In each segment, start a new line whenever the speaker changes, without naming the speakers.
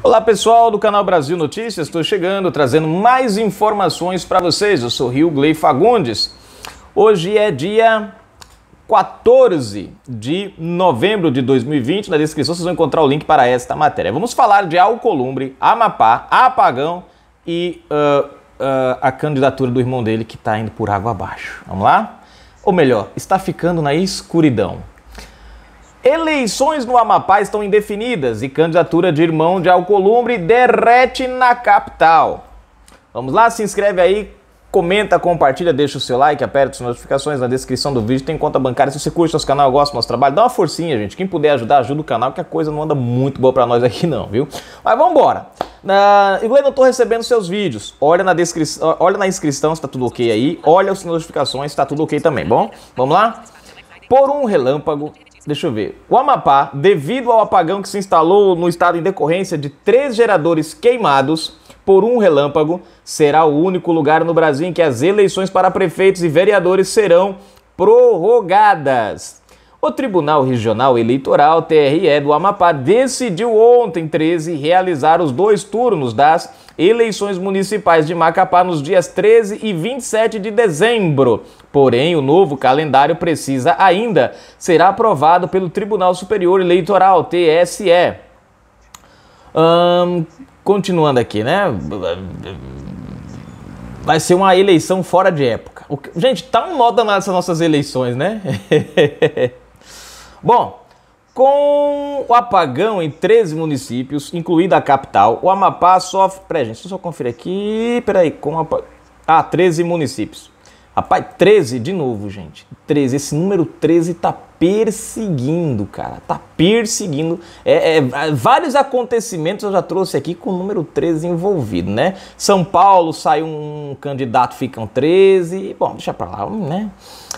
Olá pessoal do canal Brasil Notícias, estou chegando trazendo mais informações para vocês. Eu sou Rio Glei Fagundes. Hoje é dia 14 de novembro de 2020. Na descrição vocês vão encontrar o link para esta matéria. Vamos falar de Alcolumbre, Amapá, Apagão e uh, uh, a candidatura do irmão dele que está indo por água abaixo. Vamos lá? Ou melhor, está ficando na escuridão. Eleições no Amapá estão indefinidas e candidatura de irmão de Alcolumbre derrete na capital. Vamos lá, se inscreve aí, comenta, compartilha, deixa o seu like, aperta as notificações na descrição do vídeo, tem conta bancária. Se você curte nosso canal, gosta do nosso trabalho, dá uma forcinha, gente. Quem puder ajudar, ajuda o canal, que a coisa não anda muito boa para nós aqui não, viu? Mas vamos embora. Na... Eu tô recebendo seus vídeos. Olha na descrição, olha na inscrição se tá tudo ok aí. Olha as notificações se tá tudo ok também, bom? Vamos lá? Por um relâmpago, Deixa eu ver. O Amapá, devido ao apagão que se instalou no estado em decorrência de três geradores queimados por um relâmpago, será o único lugar no Brasil em que as eleições para prefeitos e vereadores serão prorrogadas. O Tribunal Regional Eleitoral, TRE, do Amapá decidiu ontem, 13, realizar os dois turnos das eleições municipais de Macapá nos dias 13 e 27 de dezembro. Porém, o novo calendário precisa ainda ser aprovado pelo Tribunal Superior Eleitoral, TSE. Hum, continuando aqui, né? Vai ser uma eleição fora de época. Gente, tá um nó danado essas nossas eleições, né? Bom, com o apagão em 13 municípios, incluída a capital, o Amapá sofre. Peraí, gente, deixa eu só conferir aqui. Peraí, com a. Ah, 13 municípios. Rapaz, 13 de novo, gente. 13. Esse número 13 tá perseguindo, cara. Tá perseguindo. É, é, vários acontecimentos eu já trouxe aqui com o número 13 envolvido, né? São Paulo sai um candidato, ficam 13. Bom, deixa pra lá, né?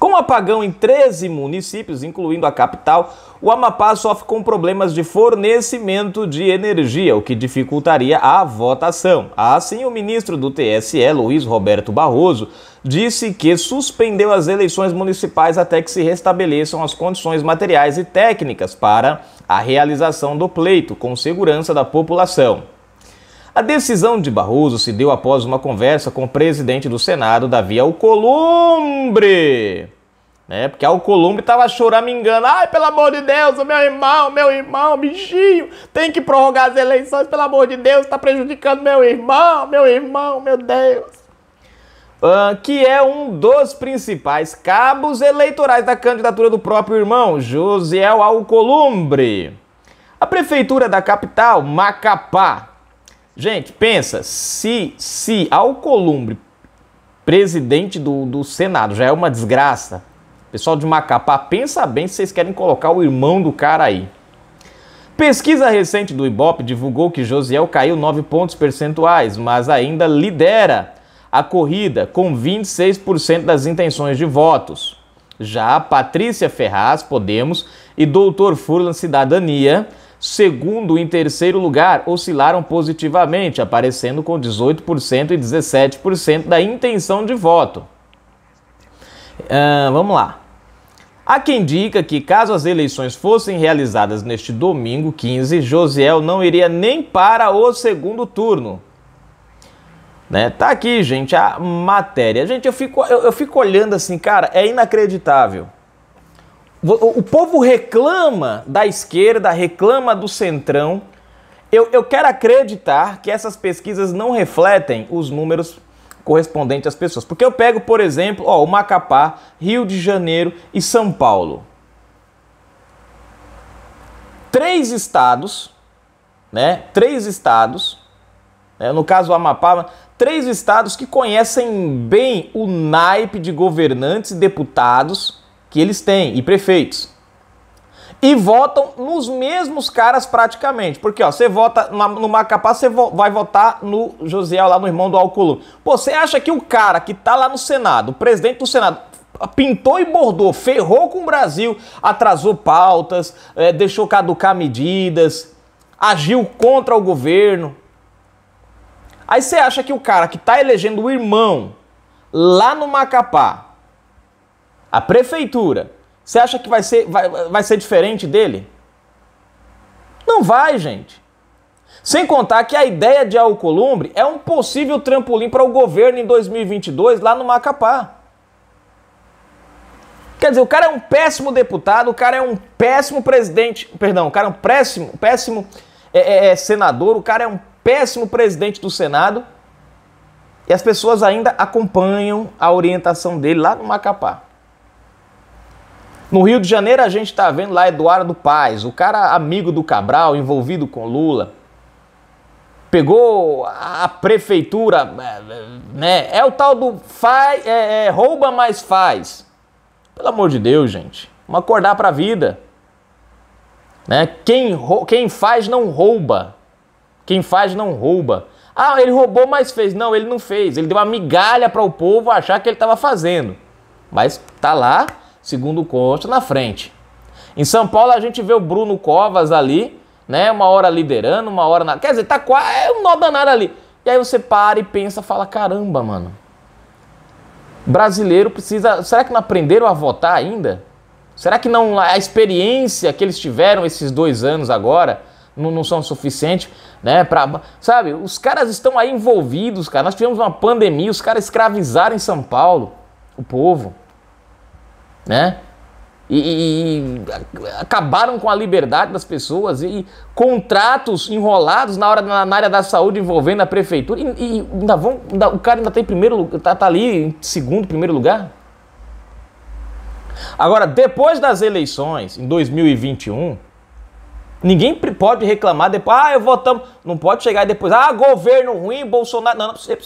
Com o apagão em 13 municípios, incluindo a capital, o Amapá sofre com problemas de fornecimento de energia, o que dificultaria a votação. Assim, o ministro do TSE, Luiz Roberto Barroso, disse que suspendeu as eleições municipais até que se restabeleçam as condições materiais e técnicas para para a realização do pleito com segurança da população. A decisão de Barroso se deu após uma conversa com o presidente do Senado, Davi Alcolumbre. Né? Porque Alcolumbre estava choramingando. Ai, pelo amor de Deus, meu irmão, meu irmão, bichinho, tem que prorrogar as eleições, pelo amor de Deus, está prejudicando meu irmão, meu irmão, meu Deus uh, que é um dos principais cabos eleitorais da candidatura do próprio irmão, Josiel Alcolumbre. A prefeitura da capital, Macapá. Gente, pensa, se, se Alcolumbre, presidente do, do Senado, já é uma desgraça, pessoal de Macapá, pensa bem se vocês querem colocar o irmão do cara aí. Pesquisa recente do Ibope divulgou que Josiel caiu 9 pontos percentuais, mas ainda lidera a corrida, com 26% das intenções de votos. Já Patrícia Ferraz, Podemos, e Doutor Furlan Cidadania, segundo e terceiro lugar, oscilaram positivamente, aparecendo com 18% e 17% da intenção de voto. Uh, vamos lá. Há quem diga que, caso as eleições fossem realizadas neste domingo 15, Josiel não iria nem para o segundo turno. Né? Tá aqui, gente, a matéria. Gente, eu fico, eu, eu fico olhando assim, cara, é inacreditável. O, o povo reclama da esquerda, reclama do centrão. Eu, eu quero acreditar que essas pesquisas não refletem os números correspondentes às pessoas. Porque eu pego, por exemplo, ó, o Macapá, Rio de Janeiro e São Paulo. Três estados, né? Três estados né? no caso o Amapá, três estados que conhecem bem o naipe de governantes e deputados que eles têm e prefeitos. E votam nos mesmos caras praticamente. Porque, ó, você vota na, no Macapá, você vo vai votar no José, lá no irmão do Alcolum. Pô, você acha que o cara que tá lá no Senado, o presidente do Senado, pintou e bordou, ferrou com o Brasil, atrasou pautas, é, deixou caducar medidas, agiu contra o governo, Aí você acha que o cara que está elegendo o irmão lá no Macapá, a prefeitura, você acha que vai ser, vai, vai ser diferente dele? Não vai, gente. Sem contar que a ideia de Alcolumbre é um possível trampolim para o governo em 2022 lá no Macapá. Quer dizer, o cara é um péssimo deputado, o cara é um péssimo presidente, perdão, o cara é um péssimo, péssimo é, é, é senador, o cara é um péssimo presidente do Senado, e as pessoas ainda acompanham a orientação dele lá no Macapá. No Rio de Janeiro, a gente está vendo lá Eduardo Paz, o cara amigo do Cabral, envolvido com Lula. Pegou a prefeitura, é, né? É o tal do faz, é, é, rouba mais faz. Pelo amor de Deus, gente. Vamos acordar para a vida. Né? Quem, quem faz não rouba. Quem faz não rouba. Ah, ele roubou, mas fez. Não, ele não fez. Ele deu uma migalha para o povo achar que ele estava fazendo. Mas tá lá, segundo consta, na frente. Em São Paulo a gente vê o Bruno Covas ali, né? Uma hora liderando, uma hora na. Quer dizer, tá quase. É um nó danado ali. E aí você para e pensa, fala: caramba, mano. Brasileiro precisa. Será que não aprenderam a votar ainda? Será que não a experiência que eles tiveram esses dois anos agora? não, não são suficientes, né? Pra, sabe, os caras estão aí envolvidos, cara. Nós tivemos uma pandemia, os caras escravizaram em São Paulo o povo, né? E, e, acabaram com a liberdade das pessoas e, e contratos enrolados na hora na, na, área da saúde envolvendo a prefeitura e, e ainda vão ainda, o cara ainda tem tá primeiro tá, tá ali em segundo primeiro lugar agora depois das eleições em 2021 Ninguém pode reclamar depois, ah, eu votamos. Não pode chegar depois, ah, governo ruim, Bolsonaro. Não, não, você,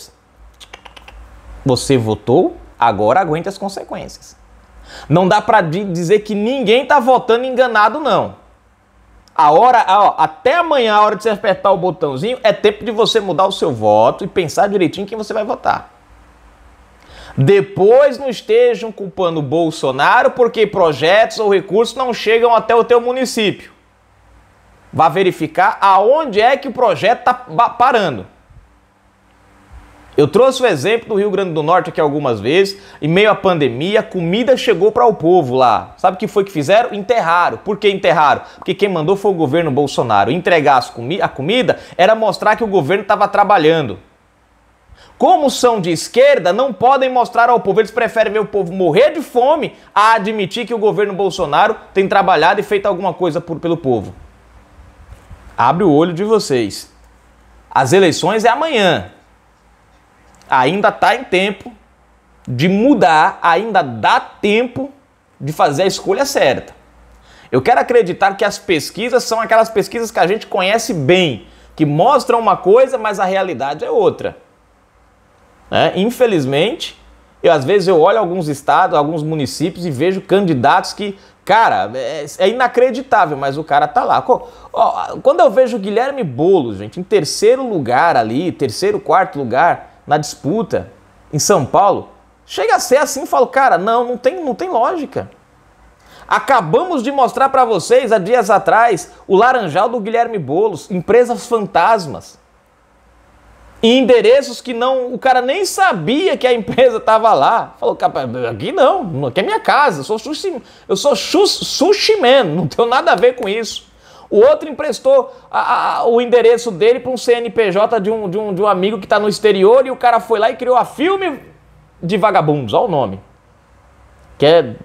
você votou, agora aguente as consequências. Não dá para dizer que ninguém está votando enganado, não. A hora, ó, até amanhã, a hora de você apertar o botãozinho, é tempo de você mudar o seu voto e pensar direitinho quem você vai votar. Depois não estejam culpando o Bolsonaro porque projetos ou recursos não chegam até o teu município. Vá verificar aonde é que o projeto está parando. Eu trouxe o exemplo do Rio Grande do Norte aqui algumas vezes. Em meio à pandemia, comida chegou para o povo lá. Sabe o que foi que fizeram? Enterraram. Por que enterraram? Porque quem mandou foi o governo Bolsonaro. Entregar comi a comida era mostrar que o governo estava trabalhando. Como são de esquerda, não podem mostrar ao povo. Eles preferem ver o povo morrer de fome a admitir que o governo Bolsonaro tem trabalhado e feito alguma coisa por, pelo povo. Abre o olho de vocês. As eleições é amanhã. Ainda está em tempo de mudar, ainda dá tempo de fazer a escolha certa. Eu quero acreditar que as pesquisas são aquelas pesquisas que a gente conhece bem, que mostram uma coisa, mas a realidade é outra. Né? Infelizmente, eu às vezes eu olho alguns estados, alguns municípios e vejo candidatos que Cara, é, é, inacreditável, mas o cara tá lá. quando eu vejo o Guilherme Boulos, gente, em terceiro lugar ali, terceiro, quarto lugar na disputa em São Paulo, chega a ser assim e falo, cara, não, não tem, não tem lógica. Acabamos de mostrar para vocês há dias atrás o Laranjal do Guilherme Boulos, empresas fantasmas endereços que não o cara nem sabia que a empresa estava lá. Falou, aqui não, aqui é minha casa, eu sou sushi, eu sou sushi man, não tenho nada a ver com isso. O outro emprestou a, a, o endereço dele para um CNPJ de um, de um, de um amigo que está no exterior e o cara foi lá e criou a filme de vagabundos, olha o nome. Que é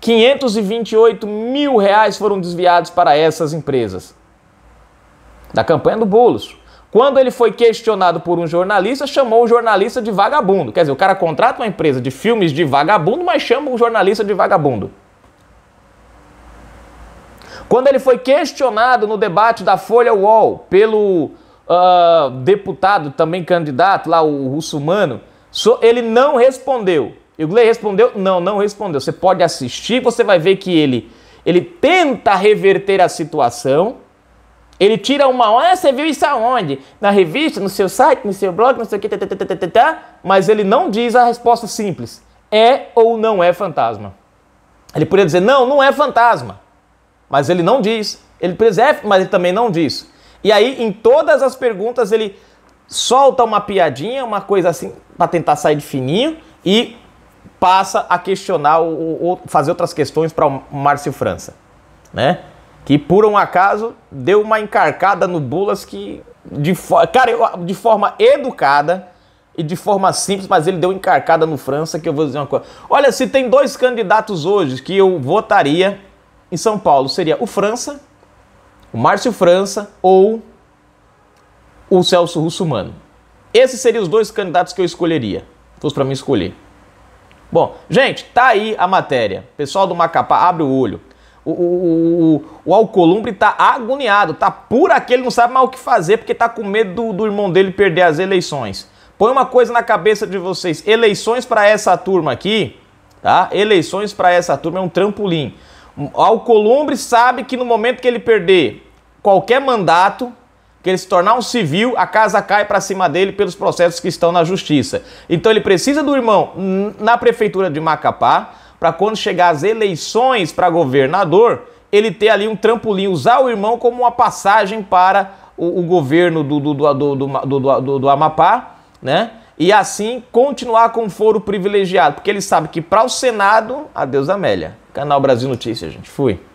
528 mil reais foram desviados para essas empresas. Da campanha do Boulos. Quando ele foi questionado por um jornalista, chamou o jornalista de vagabundo. Quer dizer, o cara contrata uma empresa de filmes de vagabundo, mas chama o jornalista de vagabundo. Quando ele foi questionado no debate da Folha Wall pelo uh, deputado, também candidato lá, o russumano, so, ele não respondeu. E o Gley respondeu: não, não respondeu. Você pode assistir, você vai ver que ele, ele tenta reverter a situação, ele tira uma hora, você viu isso aonde? Na revista, no seu site, no seu blog, não sei o que, tá, tá, tá, mas ele não diz a resposta simples. É ou não é fantasma? Ele poderia dizer, não, não é fantasma. Mas ele não diz. Ele preserva, é, mas ele também não diz. E aí, em todas as perguntas, ele solta uma piadinha, uma coisa assim, para tentar sair de fininho e passa a questionar ou, ou fazer outras questões para o Márcio França, né? que por um acaso deu uma encarcada no Bulas que de, cara, eu, de forma educada e de forma simples, mas ele deu encarcada no França, que eu vou dizer uma coisa. Olha, se tem dois candidatos hoje que eu votaria em São Paulo, seria o França, o Márcio França ou o Celso Russumano. Esses seriam os dois candidatos que eu escolheria, fosse para mim escolher. Bom, gente, tá aí a matéria. Pessoal do Macapá, abre o olho. O, o, o, o Alcolumbre está agoniado, tá por aqui, ele não sabe mais o que fazer porque está com medo do, do irmão dele perder as eleições. Põe uma coisa na cabeça de vocês: eleições para essa turma aqui, tá? Eleições para essa turma é um trampolim. O Alcolumbre sabe que no momento que ele perder qualquer mandato, que ele se tornar um civil, a casa cai para cima dele pelos processos que estão na justiça. Então ele precisa do irmão na prefeitura de Macapá, para quando chegar as eleições para governador, ele ter ali um trampolim, usar o irmão como uma passagem para o, o governo do, do, do, do, do Amapá, né? E assim continuar com o foro privilegiado, porque ele sabe que para o Senado, adeus Amélia. Canal Brasil Notícias, gente. Fui.